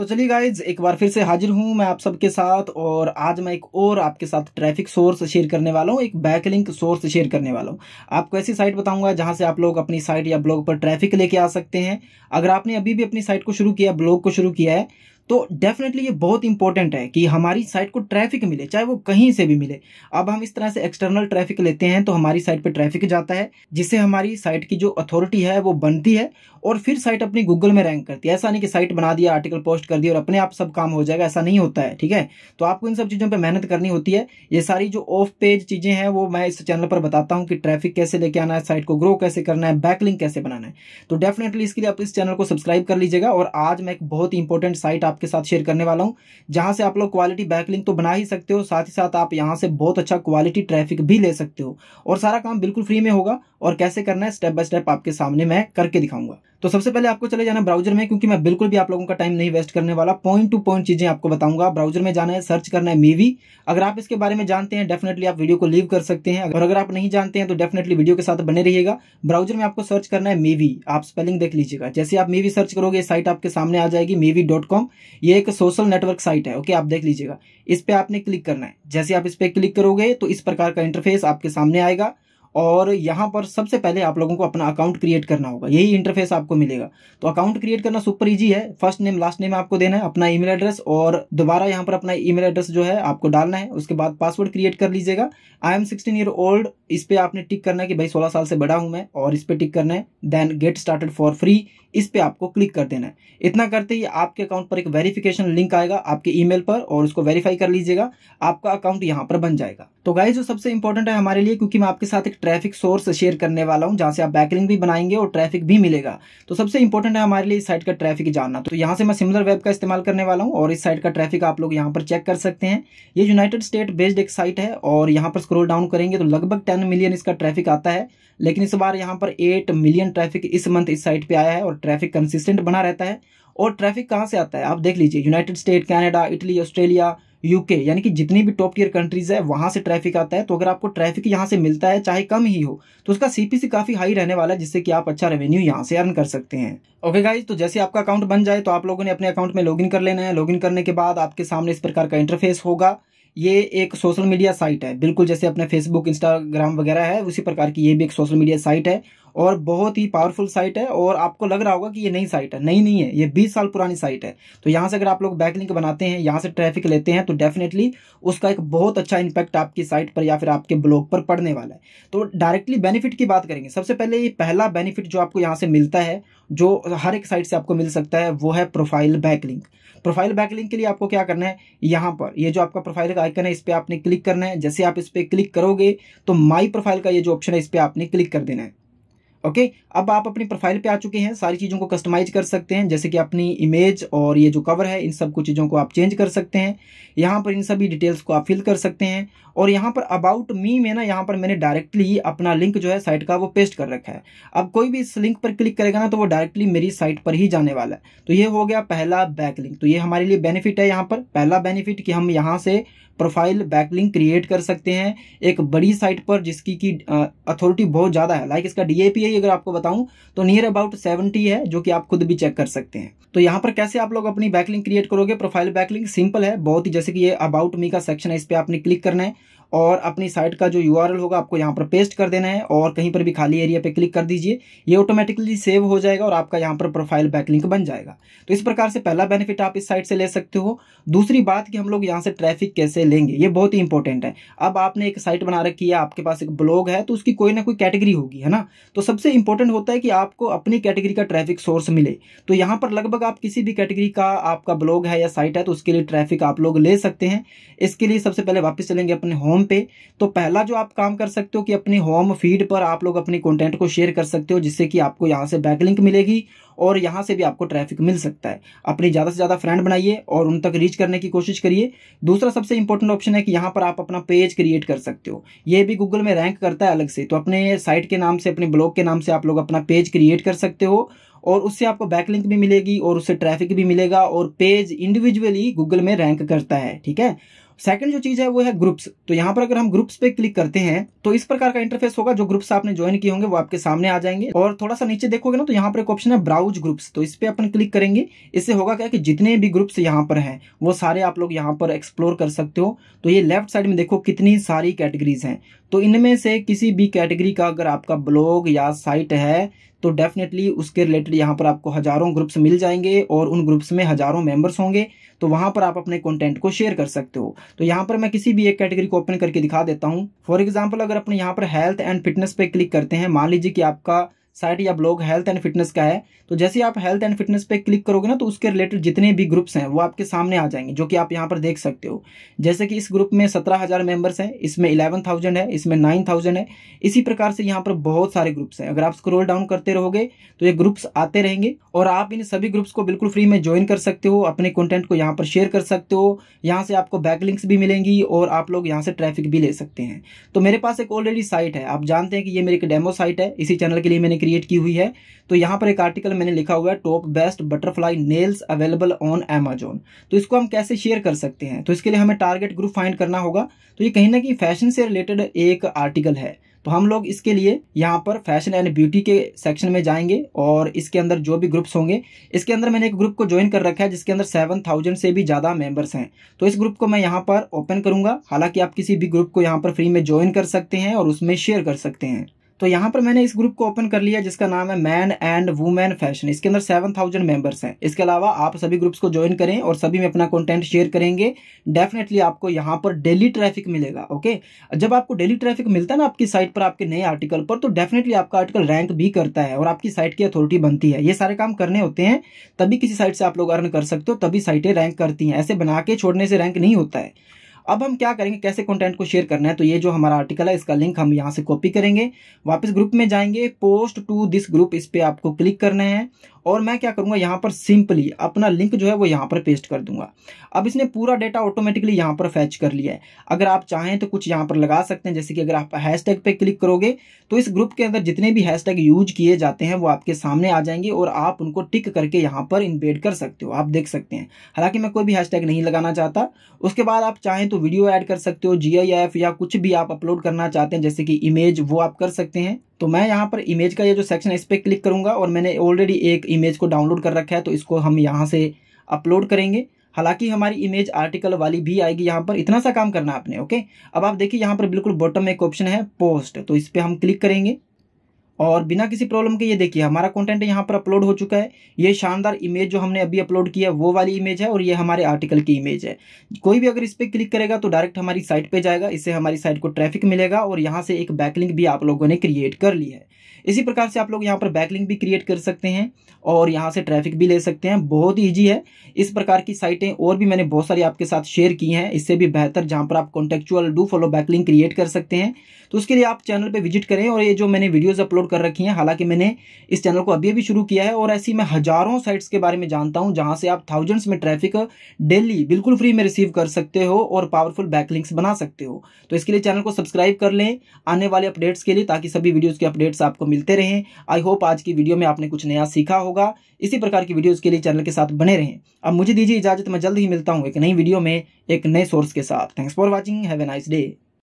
तो चलिए गाइज एक बार फिर से हाजिर हूँ मैं आप सबके साथ और आज मैं एक और आपके साथ ट्रैफिक सोर्स शेयर करने वाला हूँ एक बैकलिंक सोर्स शेयर करने वाला हूँ आपको ऐसी साइट बताऊंगा जहाँ से आप लोग अपनी साइट या ब्लॉग पर ट्रैफिक लेके आ सकते हैं अगर आपने अभी भी अपनी साइट को शुरू किया ब्लॉग को शुरू किया है तो डेफिनेटली ये बहुत इंपॉर्टेंट है कि हमारी साइट को ट्रैफिक मिले चाहे वो कहीं से भी मिले अब हम इस तरह से एक्सटर्नल ट्रैफिक लेते हैं तो हमारी साइट पर ट्रैफिक जाता है जिससे हमारी साइट की जो अथॉरिटी है वो बनती है और फिर साइट अपनी गूगल में रैंक करती है ऐसा नहीं कि साइट बना दिया आर्टिकल पोस्ट कर दिया और अपने आप सब काम हो जाएगा ऐसा नहीं होता है ठीक है तो आपको इन सब चीज़ों पर मेहनत करनी होती है ये सारी जो ऑफ पेज चीज़ें हैं वो मैं इस चैनल पर बताता हूँ कि ट्रैफिक कैसे लेके आना है साइट को ग्रो कैसे करना है बैकलिंग कैसे बनाना है तो डेफिनेटली इसके लिए आप इस चैनल को सब्सक्राइब कर लीजिएगा और आज मैं एक बहुत इंपॉर्टेंट साइट आप आपके साथ शेयर करने वाला हूँ जहाँ से आप लोग क्वालिटी बैकलिंग तो बना ही सकते हो साथ ही साथ आप यहाँ से बहुत अच्छा क्वालिटी ट्रैफिक भी ले सकते हो और सारा काम बिल्कुल फ्री में होगा और कैसे करना है स्टेप बाय स्टेप आपके सामने मैं करके दिखाऊंगा तो सबसे पहले आपको चले जाना ब्राउजर में क्योंकि मैं बिल्कुल भी आप लोगों का टाइम नहीं वेस्ट करने वाला पॉइंट टू पॉइंट चीजें आपको बताऊंगा ब्राउजर में जाना है सर्च करना है मीवी अगर आप इसके बारे में जानते हैं डेफिनेटली आप वीडियो को लीव कर सकते हैं और अगर आप नहीं जानते हैं तो डेफिनेटली वीडियो के साथ बने रहिएगा ब्राउजर में आपको सर्च करना है मेवी आप स्पेलिंग देख लीजिएगा जैसे आप मेवी सर्च करोगे साइट आपके सामने आ जाएगी कॉम ये एक सोशल नेटवर्क साइट है ओके आप देख लीजिएगा इस पर आपने क्लिक करना है जैसे आप इस पर क्लिक करोगे तो इस प्रकार का इंटरफेस आपके सामने आएगा और यहाँ पर सबसे पहले आप लोगों को अपना अकाउंट क्रिएट करना होगा यही इंटरफेस आपको मिलेगा तो अकाउंट क्रिएट करना सुपर इजी है फर्स्ट नेम लास्ट नेम आपको देना है अपना ईमेल एड्रेस और दोबारा यहाँ पर अपना ईमेल एड्रेस जो है आपको डालना है उसके बाद पासवर्ड क्रिएट कर लीजिएगा I am sixteen year old इस पर आपने टिक करना है कि भाई सोलह साल से बड़ा हूँ मैं और इस पर टिक करना है then get started for free इस पर आपको क्लिक कर देना है इतना करते ही आपके अकाउंट पर एक वेरिफिकेशन लिंक आएगा आपके ई पर और उसको वेरीफाई कर लीजिएगा आपका अकाउंट यहाँ पर बन जाएगा तो गाय जो सबसे इंपॉर्टेंट है हमारे लिए क्योंकि मैं आपके साथ एक ट्रैफिक सोर्स शेयर करने वाला हूँ जहाँ से आप बैकलिंग भी बनाएंगे और ट्रैफिक भी मिलेगा तो सबसे इंपॉर्टेंट है हमारे लिए इस साइट का ट्रैफिक जानना तो यहाँ से मैं सिमिलर वेब का इस्तेमाल करने वाला हूँ और इस साइट का ट्रैफिक आप लोग यहाँ पर चेक कर सकते हैं ये यूनाइटेड स्टेट बेस्ड एक साइट है और यहाँ पर स्क्रोल डाउन करेंगे तो लगभग टेन मिलियन इसका ट्रैफिक आता है लेकिन इस बार यहाँ पर एट मिलियन ट्रैफिक इस मंथ इस साइट पर आया है और ट्रैफिक कंसिस्टेंट बना रहता है और ट्रैफिक कहाँ से आता है आप देख लीजिए United State Canada Italy Australia UK यानी कि जितनी भी टॉप टीयर कंट्रीज है वहां से ट्रैफिक आता है तो अगर आपको ट्रैफिक यहाँ से मिलता है चाहे कम ही हो तो उसका सीपीसी काफी हाई रहने वाला है जिससे कि आप अच्छा रेवेन्यू यहाँ से अर्न कर सकते हैं ओके गाइज तो जैसे आपका अकाउंट बन जाए तो आप लोगों ने अपने अकाउंट में लॉग कर लेना है लॉग करने के बाद आपके सामने इस प्रकार का इंटरफेस होगा ये एक सोशल मीडिया साइट है बिल्कुल जैसे अपने फेसबुक इंस्टाग्राम वगैरह है उसी प्रकार की ये भी एक सोशल मीडिया साइट है और बहुत ही पावरफुल साइट है और आपको लग रहा होगा कि ये नई साइट है नई नहीं है ये 20 साल पुरानी साइट है तो यहाँ से अगर आप लोग बैकलिंक बनाते हैं यहाँ से ट्रैफिक लेते हैं तो डेफिनेटली उसका एक बहुत अच्छा इंपैक्ट आपकी साइट पर या फिर आपके ब्लॉग पर पड़ने वाला है तो डायरेक्टली बेनिफिट की बात करेंगे सबसे पहले ये पहला बेनिफिट जो आपको यहाँ से मिलता है जो हर एक साइट से आपको मिल सकता है वो है प्रोफाइल बैकलिंक प्रोफाइल बैकलिंक के लिए आपको क्या करना है यहाँ पर ये जो आपका प्रोफाइल का आइकन है इस पर आपने क्लिक करना है जैसे आप इस पर क्लिक करोगे तो माई प्रोफाइल का ये जो ऑप्शन है इस पर आपने क्लिक कर देना है ओके okay, अब आप अपनी प्रोफाइल पे आ चुके हैं सारी चीज़ों को कस्टमाइज कर सकते हैं जैसे कि अपनी इमेज और ये जो कवर है इन सब को चीज़ों को आप चेंज कर सकते हैं यहाँ पर इन सभी डिटेल्स को आप फिल कर सकते हैं और यहाँ पर अबाउट मी में ना यहाँ पर मैंने डायरेक्टली अपना लिंक जो है साइट का वो पेस्ट कर रखा है अब कोई भी इस लिंक पर क्लिक करेगा ना तो वो डायरेक्टली मेरी साइट पर ही जाने वाला है तो ये हो गया पहला बैक लिंक तो ये हमारे लिए बेनिफिट है यहाँ पर पहला बेनिफिट कि हम यहाँ से प्रोफाइल बैकलिंक क्रिएट कर सकते हैं एक बड़ी साइट पर जिसकी की अथॉरिटी बहुत ज़्यादा है लाइक इसका डी ही अगर आपको बताऊं तो नियर अबाउट सेवेंटी है जो कि आप खुद भी चेक कर सकते हैं तो यहाँ पर कैसे आप लोग अपनी बैकलिंग क्रिएट करोगे प्रोफाइल बैकलिंग सिंपल है बहुत ही जैसे कि ये अबाउट मी का सेक्शन है इस पर आपने क्लिक करना है और अपनी साइट का जो यू होगा आपको यहाँ पर पेस्ट कर देना है और कहीं पर भी खाली एरिया पर क्लिक कर दीजिए ये ऑटोमेटिकली सेव हो जाएगा और आपका यहाँ पर प्रोफाइल बैकलिंक बन जाएगा तो इस प्रकार से पहला बेनिफिट आप इस साइट से ले सकते हो दूसरी बात कि हम लोग यहाँ से ट्रैफिक कैसे लेंगे ये बहुत ही इंपॉर्टेंट है अब आपने एक साइट बना रखी है आपके पास एक ब्लॉग है तो उसकी कोई ना कोई कैटेगरी होगी है ना तो सबसे इंपॉर्टेंट होता है कि आपको अपनी कैटेगरी का ट्रैफिक सोर्स मिले तो यहाँ पर लगभग आप किसी भी कैटेगरी का आपका ब्लॉग है या साइट है तो उसके लिए ट्रैफिक आप लोग ले सकते हैं इसके लिए सबसे पहले वापस चलेंगे अपने होम होम पे तो पहला जो आप काम कर सकते हो कि अपने होम फीड पर आप लोग अपने कंटेंट को शेयर कर सकते हो जिससे कि आपको यहाँ से बैकलिंक मिलेगी और यहाँ से भी आपको ट्रैफिक मिल सकता है अपनी ज़्यादा से ज़्यादा फ्रेंड बनाइए और उन तक रीच करने की कोशिश करिए दूसरा सबसे इंपॉर्टेंट ऑप्शन है कि यहाँ पर आप अपना पेज क्रिएट कर सकते हो ये भी गूगल में रैंक करता है अलग से तो अपने साइट के नाम से अपने ब्लॉग के नाम से आप लोग अपना पेज क्रिएट कर सकते हो और उससे आपको बैकलिंक भी मिलेगी और उससे ट्रैफिक भी मिलेगा और पेज इंडिविजुअली गूगल में रैंक करता है ठीक है सेकंड जो चीज है वो है ग्रुप्स तो यहाँ पर अगर हम ग्रुप्स पे क्लिक करते हैं तो इस प्रकार का इंटरफेस होगा जो ग्रुप्स आपने ज्वाइन किए होंगे वो आपके सामने आ जाएंगे और थोड़ा सा नीचे देखोगे ना तो यहाँ पर एक ऑप्शन है ब्राउज ग्रुप्स तो इस पे अपन क्लिक करेंगे इससे होगा क्या कि जितने भी ग्रुप्स यहाँ पर हैं वो सारे आप लोग यहाँ पर एक्सप्लोर कर सकते हो तो ये लेफ्ट साइड में देखो कितनी सारी कैटेगरीज हैं तो इनमें से किसी भी कैटेगरी का अगर आपका ब्लॉग या साइट है तो डेफिनेटली उसके रिलेटेड यहाँ पर आपको हज़ारों ग्रुप्स मिल जाएंगे और उन ग्रुप्स में हज़ारों मेंबर्स होंगे तो वहां पर आप अपने कंटेंट को शेयर कर सकते हो तो यहाँ पर मैं किसी भी एक कैटेगरी को ओपन करके दिखा देता हूँ फॉर एग्जाम्पल अगर अपने यहाँ पर हेल्थ एंड फिटनेस पे क्लिक करते हैं मान लीजिए कि आपका साइट या ब्लॉग हेल्थ एंड फिटनेस का है तो जैसे आप हेल्थ एंड फिटनेस पे क्लिक करोगे ना तो उसके रिलेटेड जितने भी ग्रुप्स हैं वो आपके सामने आ जाएंगे जो कि आप यहाँ पर देख सकते हो जैसे कि इस ग्रुप में सत्रह हज़ार मेम्बर्स हैं इसमें इलेवन थाउजेंड है इसमें नाइन थाउजेंड है इसी प्रकार से यहाँ पर बहुत सारे ग्रुप्स हैं अगर आप स्क्रोल डाउन करते रहोगे तो ये ग्रुप्स आते रहेंगे और आप इन सभी ग्रुप्स को बिल्कुल फ्री में ज्वाइन कर सकते हो अपने कॉन्टेंट को यहाँ पर शेयर कर सकते हो यहाँ से आपको बैकलिंक्स भी मिलेंगी और आप लोग यहाँ से ट्रैफिक भी ले सकते हैं तो मेरे पास एक ऑलरेडी साइट है आप जानते हैं कि ये मेरी एक डेमो साइट है इसी चैनल के लिए मैंने क्रिएट की हुई है तो यहाँ पर एक आर्टिकल मैंने लिखा हुआ है top best butterfly nails available on Amazon तो इसको हम कैसे शेयर कर सकते हैं तो इसके लिए हमें टारगेट ग्रुप फाइंड करना होगा तो ये कहीं ना कहीं फैशन से रिलेटेड एक आर्टिकल है तो हम लोग इसके लिए यहाँ पर फैशन एंड ब्यूटी के सेक्शन में जाएंगे और इसके अंदर जो भी ग्रुप्स होंगे इसके अंदर मैंने एक ग्रुप को ज्वाइन कर रखा है जिसके अंदर सेवन थाउजेंड से भी ज़्यादा मेंबर्स हैं तो इस ग्रुप को मैं यहाँ पर ओपन करूँगा हालांकि आप किसी भी ग्रुप को यहाँ पर फ्री में ज्वाइन कर सकते हैं और उसमें शेयर कर सकते हैं तो यहाँ पर मैंने इस ग्रुप को ओपन कर लिया जिसका नाम है मैन एंड वुमेन फैशन इसके अंदर सेवन थाउजेंड मेंबर्स हैं इसके अलावा आप सभी ग्रुप्स को ज्वाइन करें और सभी में अपना कंटेंट शेयर करेंगे डेफिनेटली आपको यहाँ पर डेली ट्रैफिक मिलेगा ओके जब आपको डेली ट्रैफिक मिलता है ना आपकी साइट पर आपके नए आर्टिकल पर तो डेफिनेटली आपका आर्टिकल रैंक भी करता है और आपकी साइट की अथॉरिटी बनती है ये सारे काम करने होते हैं तभी किसी साइट से आप लोग अर्न कर सकते हो तभी साइटें रैंक करती हैं ऐसे बना के छोड़ने से रैंक नहीं होता है अब हम क्या करेंगे कैसे कंटेंट को शेयर करना है तो ये जो हमारा आर्टिकल है इसका लिंक हम यहाँ से कॉपी करेंगे वापस ग्रुप में जाएंगे पोस्ट टू दिस ग्रुप इस पर आपको क्लिक करना है और मैं क्या करूँगा यहाँ पर सिंपली अपना लिंक जो है वो यहाँ पर पेस्ट कर दूंगा अब इसने पूरा डेटा ऑटोमेटिकली यहाँ पर फैच कर लिया है अगर आप चाहें तो कुछ यहाँ पर लगा सकते हैं जैसे कि अगर आप हैशटैग पे क्लिक करोगे तो इस ग्रुप के अंदर जितने भी हैशटैग यूज किए जाते हैं वो आपके सामने आ जाएंगे और आप उनको टिक करके यहाँ पर इन्वेड कर सकते हो आप देख सकते हैं हालांकि मैं कोई भी हैश नहीं लगाना चाहता उसके बाद आप चाहें तो वीडियो ऐड कर सकते हो जी या कुछ भी आप अपलोड करना चाहते हैं जैसे कि इमेज वो आप कर सकते हैं तो मैं यहाँ पर इमेज का ये जो सेक्शन है इस पर क्लिक करूँगा और मैंने ऑलरेडी एक इमेज को डाउनलोड कर रखा है तो इसको हम यहाँ से अपलोड करेंगे हालांकि हमारी इमेज आर्टिकल वाली भी आएगी यहाँ पर इतना सा काम करना आपने ओके अब आप देखिए यहाँ पर बिल्कुल बॉटम में एक ऑप्शन है पोस्ट तो इस पर हम क्लिक करेंगे और बिना किसी प्रॉब्लम के ये देखिए हमारा कंटेंट यहाँ पर अपलोड हो चुका है ये शानदार इमेज जो हमने अभी अपलोड किया है वो वाली इमेज है और ये हमारे आर्टिकल की इमेज है कोई भी अगर इस पर क्लिक करेगा तो डायरेक्ट हमारी साइट पे जाएगा इससे हमारी साइट को ट्रैफिक मिलेगा और यहाँ से एक बैकलिंक भी आप लोगों ने क्रिएट कर ली है इसी प्रकार से आप लोग यहाँ पर बैकलिंक भी क्रिएट कर सकते हैं और यहाँ से ट्रैफिक भी ले सकते हैं बहुत ईजी है इस प्रकार की साइटें और भी मैंने बहुत सारी आपके साथ शेयर की हैं इससे भी बेहतर जहाँ पर आप contextual do follow backlink create कर सकते हैं तो उसके लिए आप चैनल पर विजिट करें और ये जो मैंने वीडियोज़ अपलोड कर रखी हैं हालांकि मैंने इस चैनल को अभी अभी शुरू किया है और ऐसी मैं हज़ारों साइट्स के बारे में जानता हूं जहां से आप थाउजेंड्स में ट्रैफिक डेली बिल्कुल फ्री में रिसीव कर सकते हो और पावरफुल बैकलिंक्स बना सकते हो तो इसके लिए चैनल को सब्सक्राइब कर लें आने वाले अपडेट्स के लिए ताकि सभी वीडियोज़ के अपडेट्स आपको मिलते रहें आई होप आज की वीडियो में आपने कुछ नया सीखा होगा इसी प्रकार की वीडियोज़ के लिए चैनल के साथ बने रहें अब मुझे दीजिए इजाज़त मैं जल्द ही मिलता हूँ एक नई वीडियो में एक नए सोर्स के साथ thanks for watching have a nice day